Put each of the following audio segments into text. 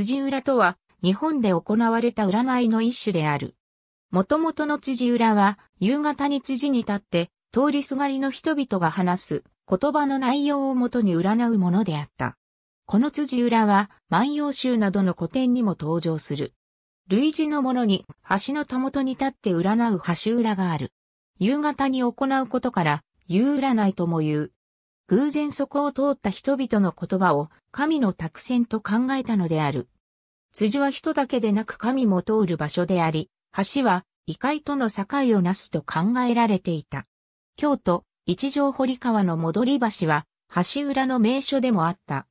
辻裏とは、日本で行われた占いの一種である。元々の辻裏は、夕方に辻に立って、通りすがりの人々が話す言葉の内容をもとに占うものであった。この辻裏は、万葉集などの古典にも登場する。類似のものに、橋のたもとに立って占う橋裏がある。夕方に行うことから、夕占いとも言う。偶然そこを通った人々の言葉を神の託戦と考えたのである。辻は人だけでなく神も通る場所であり、橋は異界との境をなすと考えられていた。京都、一条堀川の戻り橋は、橋裏の名所でもあった。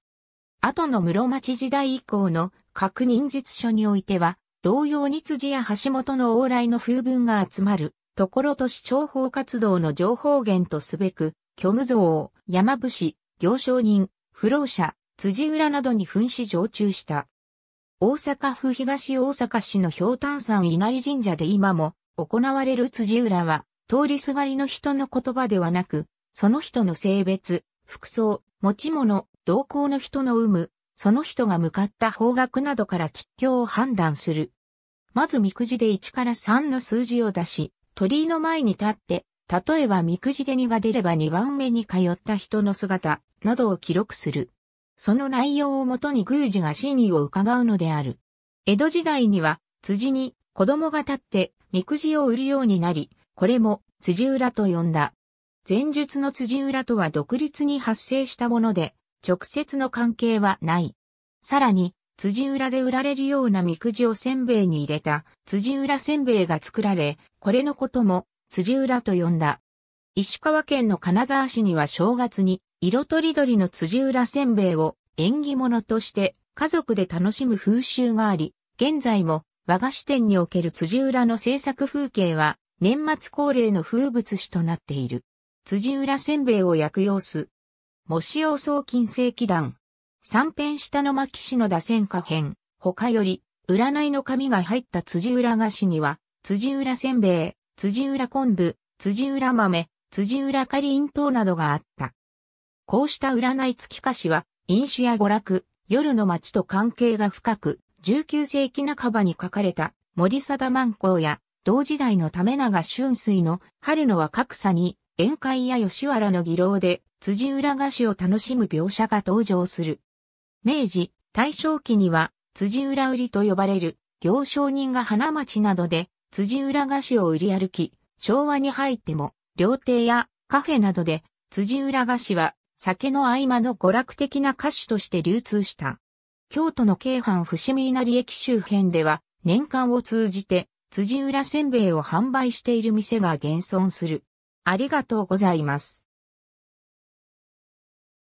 後の室町時代以降の確認実書においては、同様に辻や橋本の往来の風文が集まる、ところ都市諜報活動の情報源とすべく、虚無像、山伏、行商人、不老者、辻浦などに噴死常駐した。大阪府東大阪市の氷炭山稲荷神社で今も行われる辻浦は、通りすがりの人の言葉ではなく、その人の性別、服装、持ち物、同行の人の有無、その人が向かった方角などから吉凶を判断する。まずみくじで1から3の数字を出し、鳥居の前に立って、例えばみくじで2が出れば2番目に通った人の姿などを記録する。その内容をもとに宮司が真意を伺うのである。江戸時代には辻に子供が立ってみくじを売るようになり、これも辻裏と呼んだ。前述の辻裏とは独立に発生したもので、直接の関係はない。さらに、辻裏で売られるようなみくじをせんべいに入れた辻裏せんべいが作られ、これのことも辻浦と呼んだ。石川県の金沢市には正月に色とりどりの辻浦せんべいを縁起物として家族で楽しむ風習があり、現在も和菓子店における辻浦の制作風景は年末恒例の風物詩となっている。辻浦せんべいを焼く様子。模試王送金世紀団。三辺下の牧師の打線下変。他より、占いの紙が入った辻浦菓子には、辻浦せんべい、辻浦昆布、辻浦豆、辻浦かりんとうなどがあった。こうした占い付き菓子は、飲酒や娯楽、夜の街と関係が深く、19世紀半ばに書かれた森貞万光や、同時代の為永春水の春の若草に、宴会や吉原の議論で、辻浦菓子を楽しむ描写が登場する。明治、大正期には、辻浦売りと呼ばれる、行商人が花町などで、辻浦菓子を売り歩き、昭和に入っても、料亭やカフェなどで、辻浦菓子は、酒の合間の娯楽的な菓子として流通した。京都の京阪伏見稲荷駅周辺では、年間を通じて、辻浦せんべいを販売している店が現存する。ありがとうございます。